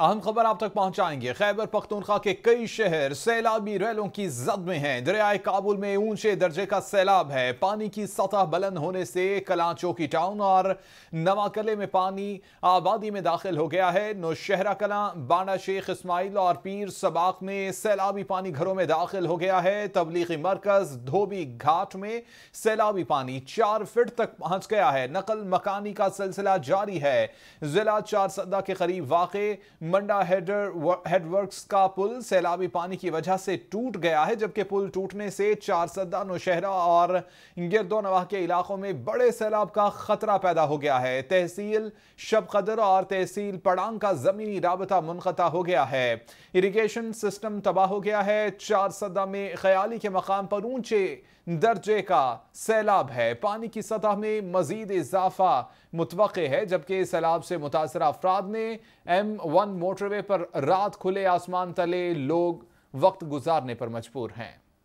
अहम खबर आप तक पहुंचाएंगे खैबर पख्तूनखा के कई शहर सैलाबी रैलों की जद में हैं दरियाए काबुल में ऊंचे दर्जे का सैलाब है पानी की सतह बुलंद होने से की टाउन और नवाकले में पानी आबादी में दाखिल हो गया है नौशहरा कला बाना शेख इस्माइल और पीर सबाक में सैलाबी पानी घरों में दाखिल हो गया है तबलीगी मरकज धोबी घाट में सैलाबी पानी चार फिट तक पहुंच गया है नकल मकानी का सिलसिला जारी है जिला चार सदा के करीब वाक़ मंडा हेडर हेडवर्क्स का पुल सैलाबी पानी की वजह से टूट गया है जबकि पुल टूटने से चारसदा नौशहरा और गिरदो नवाह के इलाकों में बड़े सैलाब का खतरा पैदा हो गया है तहसील शब कदर और तहसील पड़ांग का जमीनी रबता मुनता हो गया है इरीगेशन सिस्टम तबाह हो गया है चारसदा में ख्याली के मकाम पर ऊंचे दर्जे का सैलाब है पानी की सतह में मजीद इजाफा मुतव है जबकि सैलाब से मुतासर अफराद ने एम वन मोटरवे पर रात खुले आसमान तले लोग वक्त गुजारने पर मजबूर हैं